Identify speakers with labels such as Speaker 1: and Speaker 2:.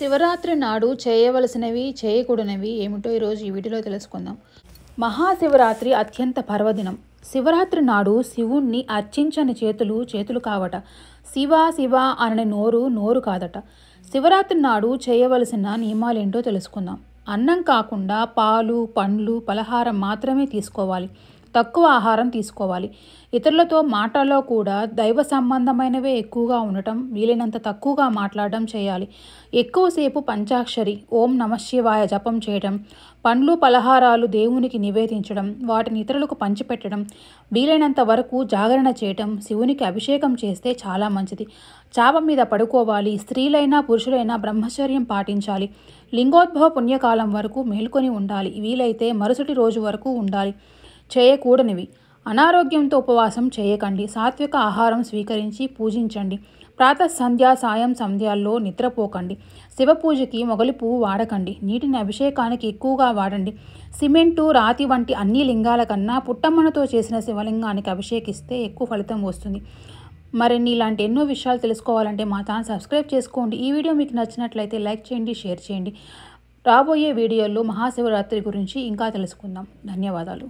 Speaker 1: శివరాత్రి నాడు చేయవలసినవి చేయకూడనివి ఏమిటో ఈరోజు ఈ వీటిలో తెలుసుకుందాం మహాశివరాత్రి అత్యంత పర్వదినం శివరాత్రి నాడు శివుణ్ణి అర్చించని చేతులు చేతులు కావట శివ శివ అనని నోరు నోరు కాదట శివరాత్రి నాడు చేయవలసిన నియమాలేంటో తెలుసుకుందాం అన్నం కాకుండా పాలు పండ్లు పలహారం మాత్రమే తీసుకోవాలి తక్కువ ఆహారం తీసుకోవాలి ఇతరులతో మాటల్లో కూడా దైవ సంబంధమైనవే ఎక్కువగా ఉండటం వీలైనంత తక్కువగా మాట్లాడడం చేయాలి ఎక్కువసేపు పంచాక్షరి ఓం నమశివాయ జపం చేయడం పండ్లు పలహారాలు దేవునికి నివేదించడం వాటిని ఇతరులకు పంచిపెట్టడం వీలైనంత వరకు జాగరణ చేయటం శివునికి అభిషేకం చేస్తే చాలా మంచిది చాప మీద పడుకోవాలి స్త్రీలైనా పురుషులైనా బ్రహ్మచర్యం పాటించాలి లింగోద్భవ పుణ్యకాలం వరకు మేల్కొని ఉండాలి వీలైతే మరుసటి రోజు వరకు ఉండాలి చేయకూడనివి అనారోగ్యంతో ఉపవాసం చేయకండి సాత్విక ఆహారం స్వీకరించి పూజించండి ప్రాత సంధ్యా సాయం సంధ్యాల్లో నిద్రపోకండి శివ పూజకి మొగలి పువ్వు వాడకండి నీటిని అభిషేకానికి ఎక్కువగా వాడండి సిమెంటు రాతి వంటి అన్ని లింగాల కన్నా పుట్టమ్మనతో చేసిన శివలింగానికి అభిషేకిస్తే ఎక్కువ ఫలితం వస్తుంది మరిన్ని ఇలాంటి ఎన్నో విషయాలు తెలుసుకోవాలంటే మా ఛానల్ సబ్స్క్రైబ్ చేసుకోండి ఈ వీడియో మీకు నచ్చినట్లయితే లైక్ చేయండి షేర్ చేయండి రాబోయే వీడియోల్లో మహాశివరాత్రి గురించి ఇంకా తెలుసుకుందాం ధన్యవాదాలు